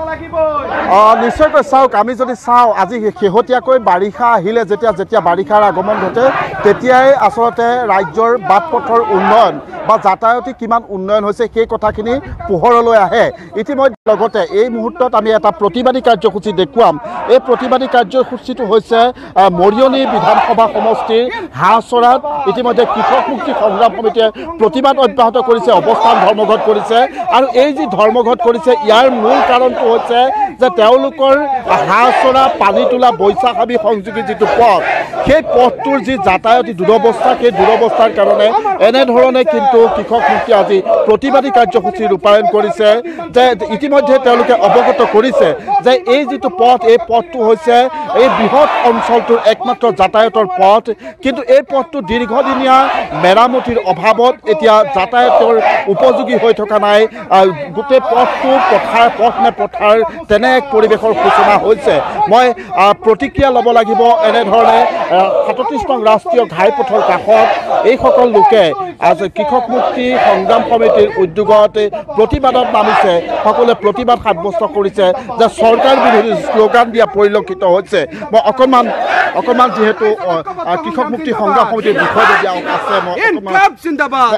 নিশ্চয়কৈ চাওক আমি যদি চাওঁ আজি শেহতীয়াকৈ বাৰিষা আহিলে যেতিয়া যেতিয়া বাৰিষাৰ আগমন ঘটে তেতিয়াই আচলতে ৰাজ্যৰ বাট পথৰ উন্নয়ন বা যাতায়তী কিমান উন্নয়ন হৈছে সেই কথাখিনি পোহৰলৈ আহে ইতিমধ্যে লগতে এই মুহূৰ্তত আমি এটা প্ৰতিবাদী কাৰ্যসূচী দেখুৱাম এই প্ৰতিবাদী কাৰ্যসূচীটো হৈছে মৰিয়নি বিধানসভা সমষ্টিৰ হাঁহচৰাত ইতিমধ্যে কৃষক মুক্তি সংগ্ৰাম সমিতিয়ে প্ৰতিবাদ অব্যাহত কৰিছে অৱস্থান ধৰ্মঘট কৰিছে আৰু এই যি ধৰ্মঘট কৰিছে ইয়াৰ মূল কাৰণটো হৈছে যে তেওঁলোকৰ হাঁহচৰা পানী তোলা বৈশাখ আমি সংযোগী যিটো পথ সেই পথটোৰ যি যাতায়তী দুৰৱস্থা সেই দুৰৱস্থাৰ কাৰণে এনেধৰণে কিন্তু কৃষক মুক্তি আজি প্ৰতিবাদী কাৰ্যসূচী ৰূপায়ণ কৰিছে যে ইতিমধ্যে ইতিমধ্যে তেওঁলোকে অৱগত কৰিছে যে এই যিটো পথ এই পথটো হৈছে এই বৃহৎ অঞ্চলটোৰ একমাত্ৰ যাতায়তৰ পথ কিন্তু এই পথটো দীৰ্ঘদিনীয়া মেৰামতিৰ অভাৱত এতিয়া যাতায়তৰ উপযোগী হৈ থকা নাই গোটেই পথটো পথাৰ পথ নে পথাৰ তেনে এক পৰিৱেশৰ সূচনা হৈছে মই প্ৰতিক্ৰিয়া ল'ব লাগিব এনেধৰণে সাতত্ৰিছ নং ৰাষ্ট্ৰীয় ঘাইপথৰ কাষত এইসকল লোকে আজি কৃষক মুক্তি সংগ্ৰাম সমিতিৰ উদ্যোগত প্ৰতিবাদত নামিছে সকলোৱে প্ৰতিবাদ সাব্যস্ত কৰিছে যে চৰকাৰ বিৰোধী শ্লোগান দিয়া পৰিলক্ষিত হৈছে মই অকণমান অকণমান যিহেতু কৃষক মুক্তি সংগ্ৰাম সমিতিৰ বিষয়ে আছে মই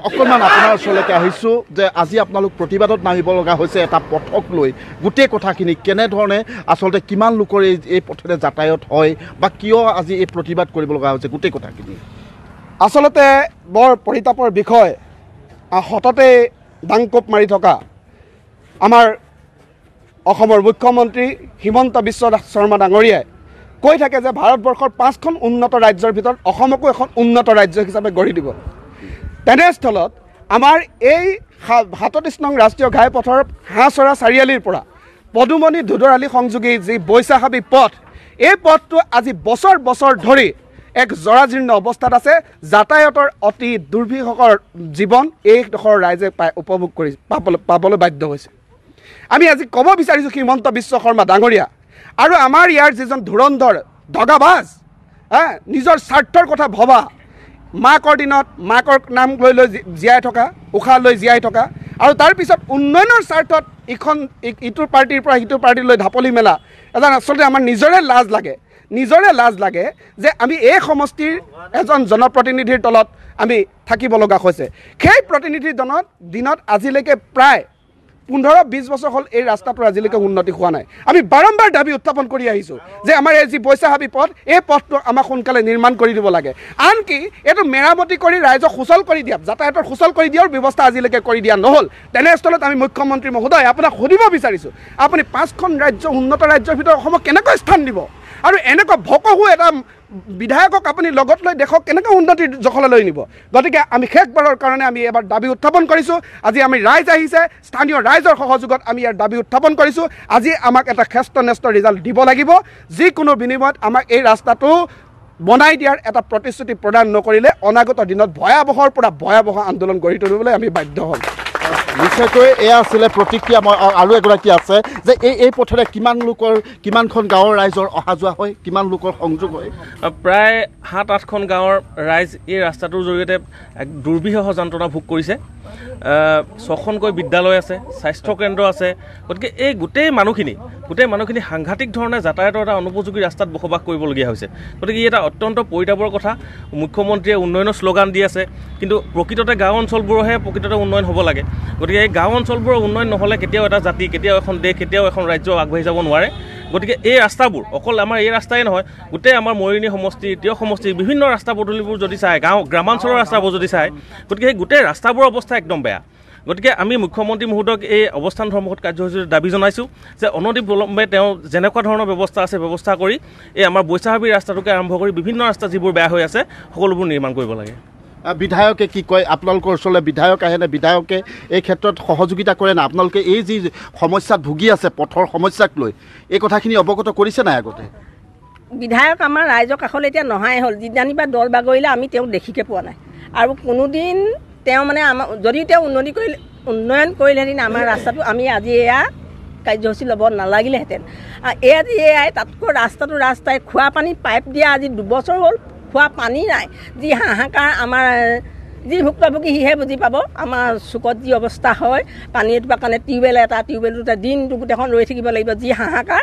অকণমান আপোনাৰ ওচৰলৈকে আহিছোঁ যে আজি আপোনালোক প্ৰতিবাদত নামিব লগা হৈছে এটা পথক লৈ গোটেই কথাখিনি কেনেধৰণে আচলতে কিমান লোকৰ এই এই পথেৰে যাতায়ত হয় বা কিয় আজি এই প্ৰতিবাদ কৰিব লগা হৈছে গোটেই কথাখিনি আচলতে বৰ পৰিতাপৰ বিষয় সততে ডাংকোপ মাৰি থকা আমাৰ অসমৰ মুখ্যমন্ত্ৰী হিমন্ত বিশ্ব শৰ্মা ডাঙৰীয়াই কৈ থাকে যে ভাৰতবৰ্ষৰ পাঁচখন উন্নত ৰাজ্যৰ ভিতৰত অসমকো এখন উন্নত ৰাজ্য হিচাপে গঢ়ি দিব তেনেস্থলত আমাৰ এই সাতত্ৰিছ নং ৰাষ্ট্ৰীয় ঘাইপথৰ হাঁহচৰা চাৰিআলিৰ পৰা পদুমণি ধুদৰালি সংযোগী যি বৈশাখাবি পথ এই পথটো আজি বছৰ বছৰ ধৰি এক জৰাজীৰ্ণ অৱস্থাত আছে যাতায়তৰ অতি দুৰ্ভিসকৰ জীৱন এইডোখৰ ৰাইজে পাই উপভোগ কৰি পাবলৈ পাবলৈ বাধ্য হৈছে আমি আজি ক'ব বিচাৰিছোঁ হিমন্ত বিশ্ব শৰ্মা ডাঙৰীয়া আৰু আমাৰ ইয়াৰ যিজন ধুৰন্ধৰ দগাবাজ হা নিজৰ স্বাৰ্থৰ কথা ভবা মাকৰ দিনত মাকৰ নাম লৈ লৈ জীয়াই থকা উশাহ লৈ জীয়াই থকা আৰু তাৰপিছত উন্নয়নৰ স্বাৰ্থত ইখন ইটো পাৰ্টীৰ পৰা সিটো পাৰ্টীলৈ ঢাপলি মেলা এজন আচলতে আমাৰ নিজৰে লাজ লাগে নিজৰে লাজ লাগে যে আমি এই সমষ্টিৰ এজন জনপ্ৰতিনিধিৰ তলত আমি থাকিব লগা হৈছে সেই প্ৰতিনিধিজনত দিনত আজিলৈকে প্ৰায় পোন্ধৰ বিছ বছৰ হ'ল এই ৰাস্তাটোৰ আজিলৈকে উন্নতি হোৱা নাই আমি বাৰম্বাৰ দাবী উত্থাপন কৰি আহিছোঁ যে আমাৰ এই যি বৈশাহাবী পথ এই পথটো আমাক সোনকালে নিৰ্মাণ কৰি দিব লাগে আনকি এইটো মেৰামতি কৰি ৰাইজক সুচল কৰি দিয়া যাতায়াতৰ সুচল কৰি দিয়াৰ ব্যৱস্থা আজিলৈকে কৰি দিয়া নহ'ল তেনেস্থলত আমি মুখ্যমন্ত্ৰী মহোদয় আপোনাক সুধিব বিচাৰিছোঁ আপুনি পাঁচখন ৰাজ্য উন্নত ৰাজ্যৰ ভিতৰত অসমক কেনেকৈ স্থান দিব আৰু এনেকুৱা ভকহু এটা বিধায়কক আপুনি লগত লৈ দেশক কেনেকৈ উন্নতিৰ জখলালৈ নিব গতিকে আমি শেষবাৰৰ কাৰণে আমি এবাৰ দাবী উত্থাপন কৰিছোঁ আজি আমি ৰাইজ আহিছে স্থানীয় ৰাইজৰ সহযোগত আমি ইয়াৰ দাবী উত্থাপন কৰিছোঁ আজি আমাক এটা শ্ৰেষ্ঠ নেষ্ট ৰিজাল্ট দিব লাগিব যিকোনো বিনিময়ত আমাক এই ৰাস্তাটো বনাই দিয়াৰ এটা প্ৰতিশ্ৰুতি প্ৰদান নকৰিলে অনাগত দিনত ভয়াৱহৰ পৰা ভয়াৱহ আন্দোলন গঢ়ি তুলিবলৈ আমি বাধ্য হ'ম নিশ্চয়কৈ এয়া আছিলে প্ৰতিক্ৰিয়া মই আৰু এগৰাকী আছে যে এই এই পথেৰে কিমান লোকৰ কিমানখন গাঁৱৰ ৰাইজৰ অহা যোৱা হয় কিমান লোকৰ সংযোগ হয় প্ৰায় সাত আঠখন গাঁৱৰ ৰাইজ এই ৰাস্তাটোৰ জৰিয়তে এক দুৰ্বিশহ যন্ত্ৰণা ভোগ কৰিছে ছখনকৈ বিদ্যালয় আছে স্বাস্থ্যকেন্দ্ৰ আছে গতিকে এই গোটেই মানুহখিনি গোটেই মানুহখিনি সাংঘাতিক ধৰণে যাতায়াতৰ এটা অনুপযোগী ৰাস্তাত বসবাস কৰিবলগীয়া হৈছে গতিকে ই এটা অত্যন্ত পৰিতাপৰ কথা মুখ্যমন্ত্ৰীয়ে উন্নয়নৰ শ্লোগান দি আছে কিন্তু প্ৰকৃততে গাঁও অঞ্চলবোৰৰহে প্ৰকৃততে উন্নয়ন হ'ব লাগে গতিকে এই গাঁও অঞ্চলবোৰৰ উন্নয়ন নহ'লে কেতিয়াও এটা জাতি কেতিয়াও এখন দেশ কেতিয়াও এখন ৰাজ্য আগবাঢ়ি যাব নোৱাৰে গতিকে এই ৰাস্তাবোৰ অকল আমাৰ এই ৰাস্তাই নহয় গোটেই আমাৰ মৰিণী সমষ্টি তিয় সমষ্টি বিভিন্ন ৰাস্তা পদূলিবোৰ যদি চায় গাঁও গ্ৰামাঞ্চলৰ ৰাস্তাবোৰ যদি চায় গতিকে সেই গোটেই ৰাস্তাবোৰৰ অৱস্থা একদম বেয়া গতিকে আমি মুখ্যমন্ত্ৰী মহোদয়ক এই অৱস্থান ধৰ্মঘট কাৰ্যসূচীৰ দাবী জনাইছোঁ যে অনদীপ অনতিবলম্বে তেওঁ যেনেকুৱা ধৰণৰ ব্যৱস্থা আছে ব্যৱস্থা কৰি এই আমাৰ বৈশাহাবী ৰাস্তাটোকে আৰম্ভ কৰি বিভিন্ন ৰাস্তা যিবোৰ বেয়া হৈ আছে সকলোবোৰ নিৰ্মাণ কৰিব লাগে বিধায়কে কি কয় আপোনালোকৰ ওচৰলৈ বিধায়ক আহে নে বিধায়কে এই ক্ষেত্ৰত সহযোগিতা কৰে নে আপোনালোকে এই যি সমস্যাত ভুগি আছে পথৰ সমস্যাক লৈ এই কথাখিনি অৱগত কৰিছে নাই আগতে বিধায়ক আমাৰ ৰাইজৰ কাষলৈ এতিয়া নহাই হ'ল যিদিনা দল বাগৰিলে আমি তেওঁক দেখিকে পোৱা নাই আৰু কোনোদিন তেওঁ মানে আমাৰ যদি তেওঁ উন্নতি কৰিলে উন্নয়ন কৰিলেহেঁতেন আমাৰ ৰাস্তাটো আমি আজি এয়া কাৰ্যসূচী ল'ব নালাগিলেহেঁতেন আৰু এই আজি এয়াই তাতকৈ ৰাস্তাটো ৰাস্তাই খোৱা পানী পাইপ দিয়া আজি দুবছৰ হ'ল খোৱা পানী নাই যি হাহাকাৰ আমাৰ যি ভুক্তভোগী সিহে বুজি পাব আমাৰ চুকত যি অৱস্থা হয় পানী এটোপা কাৰণে টিউবৱেল এটা টিউবৱেল দুটা দিনটো গোটেইখন ৰৈ থাকিব লাগিব যি হাহাকাৰ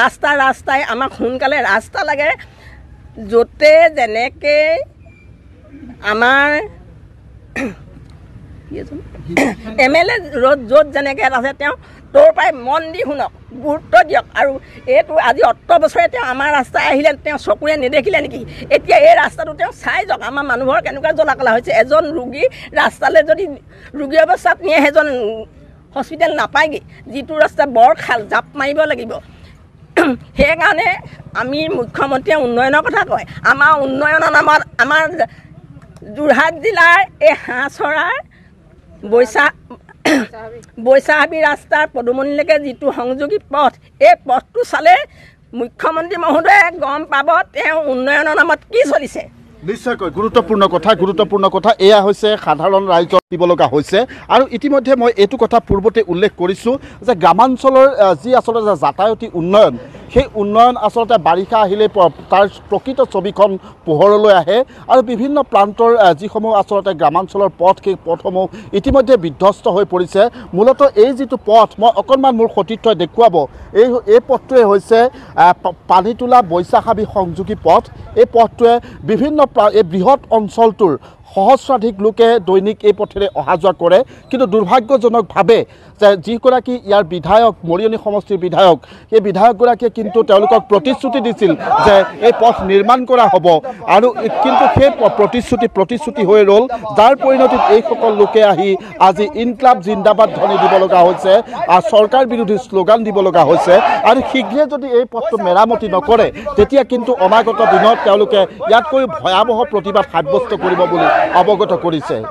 ৰাস্তা ৰাস্তাই আমাক সোনকালে ৰাস্তা লাগে য'তে যেনেকৈ আমাৰ এম এল এ ৰ'দ য'ত যেনেকৈ আছে তেওঁ তোৰ পৰাই মন দি শুনক গুৰুত্ব দিয়ক আৰু এইটো আজি অত্ৰ বছৰে তেওঁ আমাৰ ৰাস্তাই আহিলে তেওঁ চকুৰে নেদেখিলে নেকি এতিয়া এই ৰাস্তাটো তেওঁ চাই যাওক আমাৰ মানুহৰ কেনেকুৱা জলাকলা হৈছে এজন ৰোগী ৰাস্তালৈ যদি ৰোগী অৱস্থাত নিয়ে সেইজন হস্পিটেল নাপায়গৈ যিটো ৰাস্তা বৰ খাল জাপ মাৰিব লাগিব সেইকাৰণে আমি মুখ্যমন্ত্ৰীয়ে উন্নয়নৰ কথা কয় আমাৰ উন্নয়নৰ নামত আমাৰ যোৰহাট জিলাৰ এই হাঁহ চৰাৰ বৈশা বৈশাহাবি ৰাস্তাৰ পদুমণিলৈকে যিটো সংযোগী পথ এই পথটো চালে মুখ্যমন্ত্ৰী মহোদয়ে গম পাব তেওঁ উন্নয়নৰ নামত কি চলিছে নিশ্চয়কৈ গুৰুত্বপূৰ্ণ কথা গুৰুত্বপূৰ্ণ কথা এয়া হৈছে সাধাৰণ ৰাইজক দিব লগা হৈছে আৰু ইতিমধ্যে মই এইটো কথা পূৰ্বতে উল্লেখ কৰিছোঁ যে গ্ৰামাঞ্চলৰ যি আচলতে যাতায়তী উন্নয়ন সেই উন্নয়ন আচলতে বাৰিষা আহিলেই তাৰ প্ৰকৃত ছবিখন পোহৰলৈ আহে আৰু বিভিন্ন প্ৰান্তৰ যিসমূহ আচলতে গ্ৰামাঞ্চলৰ পথ সেই পথসমূহ ইতিমধ্যে বিধ্বস্ত হৈ পৰিছে মূলত এই যিটো পথ মই অকণমান মোৰ সতীৰ্থই দেখুৱাব এই এই পথটোৱে হৈছে পানীতোলা বৈশাখাবি সংযোগী পথ এই পথটোৱে বিভিন্ন এই বৃহৎ অঞ্চলটোৰ সহস্ৰাধিক লোকে দৈনিক এই পথেৰে অহা যোৱা কৰে কিন্তু দুৰ্ভাগ্যজনকভাৱে যে যিগৰাকী ইয়াৰ বিধায়ক মৰিয়নি সমষ্টিৰ বিধায়ক সেই বিধায়কগৰাকীয়ে কিন্তু তেওঁলোকক প্ৰতিশ্ৰুতি দিছিল যে এই পথ নিৰ্মাণ কৰা হ'ব আৰু কিন্তু সেই প্ৰতিশ্ৰুতি প্ৰতিশ্ৰুতি হৈ ৰ'ল যাৰ পৰিণতিত এইসকল লোকে আহি আজি ইনক্লাব জিন্দাবাদ ধ্বনি দিব লগা হৈছে চৰকাৰ বিৰোধী শ্লোগান দিব লগা হৈছে আৰু শীঘ্ৰে যদি এই পথটো মেৰামতি নকৰে তেতিয়া কিন্তু অনাগত দিনত তেওঁলোকে ইয়াতকৈ ভয়াৱহ প্ৰতিবাদ সাব্যস্ত কৰিব বুলি অৱগত কৰিছে